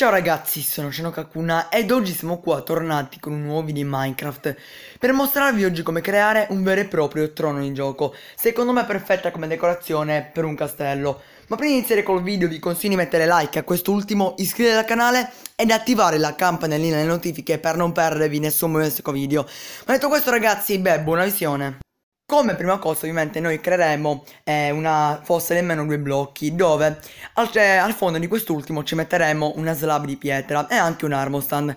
Ciao ragazzi, sono Kakuna ed oggi siamo qua tornati con un nuovo video di Minecraft per mostrarvi oggi come creare un vero e proprio trono in gioco, secondo me perfetta come decorazione per un castello. Ma prima di iniziare col video vi consiglio di mettere like a quest'ultimo, iscrivervi al canale ed attivare la campanellina delle notifiche per non perdervi nessun mio video. Ma detto questo ragazzi, beh, buona visione! Come prima cosa ovviamente noi creeremo eh, una fossa di almeno due blocchi dove al, eh, al fondo di quest'ultimo ci metteremo una slab di pietra e anche un armo stand.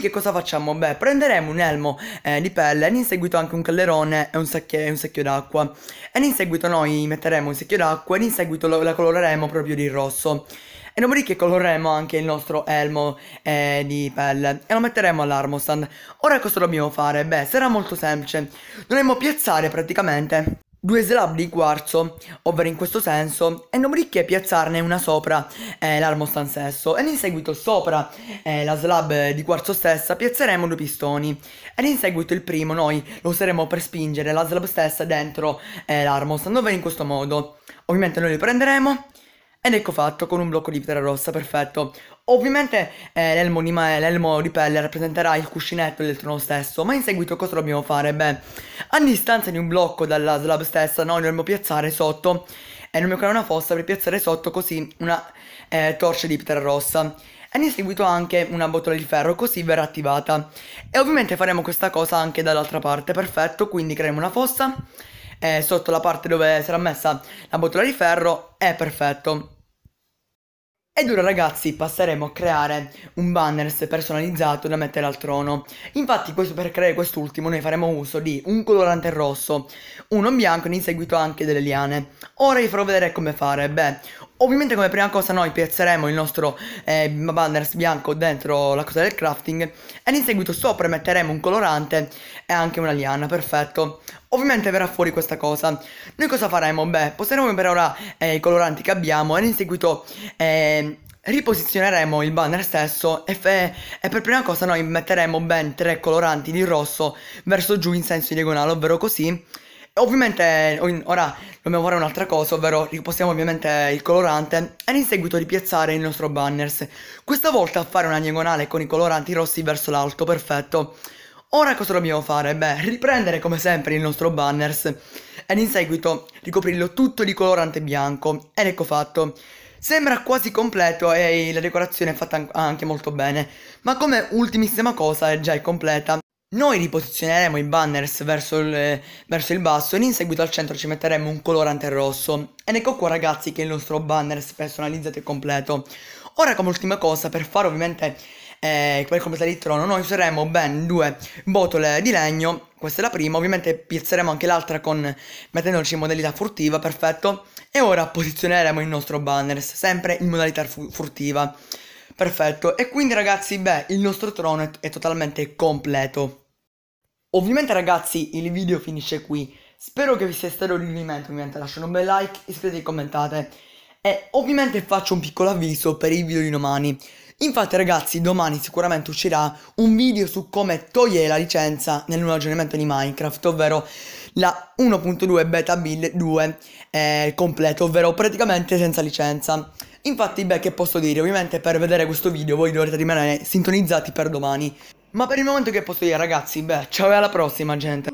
che cosa facciamo? Beh prenderemo un elmo eh, di pelle e in seguito anche un calderone e un, secchio, un secchio d'acqua. E in seguito noi metteremo un secchio d'acqua e in seguito la coloreremo proprio di rosso. E dopodiché coloreremo anche il nostro elmo eh, di pelle e lo metteremo all'armostand. Ora cosa dobbiamo fare? Beh, sarà molto semplice. Dovremmo piazzare praticamente due slab di quarzo, ovvero in questo senso, e dopodiché piazzarne una sopra eh, l'armostan stesso, ed in seguito sopra eh, la slab di quarzo stessa piazzeremo due pistoni, ed in seguito il primo noi lo useremo per spingere la slab stessa dentro eh, l'armostan, ovvero in questo modo. Ovviamente noi lo prenderemo ed ecco fatto con un blocco di pietra rossa, perfetto. Ovviamente eh, l'elmo, di ma- l'elmo di pelle rappresenterà il cuscinetto del trono stesso, ma in seguito cosa dobbiamo fare? Beh, a distanza di un blocco dalla slab stessa, noi dobbiamo piazzare sotto, e eh, dobbiamo creare una fossa per piazzare sotto così una eh, torcia di pietra rossa e in seguito anche una botola di ferro così verrà attivata e ovviamente faremo questa cosa anche dall'altra parte perfetto quindi creiamo una fossa eh, sotto la parte dove sarà messa la botola di ferro è perfetto. Ed ora ragazzi passeremo a creare un banner personalizzato da mettere al trono. Infatti questo, per creare quest'ultimo noi faremo uso di un colorante rosso, uno bianco e in seguito anche delle liane. Ora vi farò vedere come fare. Beh, Ovviamente come prima cosa noi piazzeremo il nostro eh, banners bianco dentro la cosa del crafting ed in seguito sopra metteremo un colorante e anche una liana, perfetto. Ovviamente verrà fuori questa cosa. Noi cosa faremo? Beh, posteremo per ora eh, i coloranti che abbiamo e in seguito eh, riposizioneremo il banner stesso e, e, per prima cosa noi metteremo ben tre coloranti di rosso verso giù in senso diagonale, ovvero così Ovviamente ora dobbiamo fare un'altra cosa, ovvero ripostiamo ovviamente il colorante e in seguito ripiazzare il nostro banners. Questa volta fare una diagonale con i coloranti rossi verso l'alto, perfetto. Ora cosa dobbiamo fare? Beh, riprendere come sempre il nostro banners ed in seguito ricoprirlo tutto di colorante bianco. Ed ecco fatto. Sembra quasi completo e la decorazione è fatta anche molto bene, ma come ultimissima cosa, è già è completa, noi riposizioneremo i banners verso il, verso il, basso e in seguito al centro ci metteremo un colorante rosso. Ed ecco qua ragazzi che il nostro banner personalizzato e completo. Ora come ultima cosa, per fare ovviamente eh, per completare il trono, noi useremo ben due botole di legno. Questa è la prima, ovviamente piazzeremo anche l'altra con mettendoci in modalità furtiva, perfetto. E ora posizioneremo il nostro banner, sempre in modalità furtiva. Perfetto, e quindi ragazzi, beh, il nostro trono è, è totalmente completo. Ovviamente ragazzi il video finisce qui, spero che vi sia stato l'unimento, ovviamente lasciate un bel like, iscrivetevi e commentate. E ovviamente faccio un piccolo avviso per il video di domani. Infatti ragazzi domani sicuramente uscirà un video su come togliere la licenza nel nuovo aggiornamento di Minecraft, ovvero la 1.2 beta build 2 eh, completo, ovvero praticamente senza licenza. Infatti beh che posso dire, ovviamente per vedere questo video voi dovrete rimanere sintonizzati per domani. Ma per il momento che posso dire ragazzi, beh, ciao e alla prossima gente.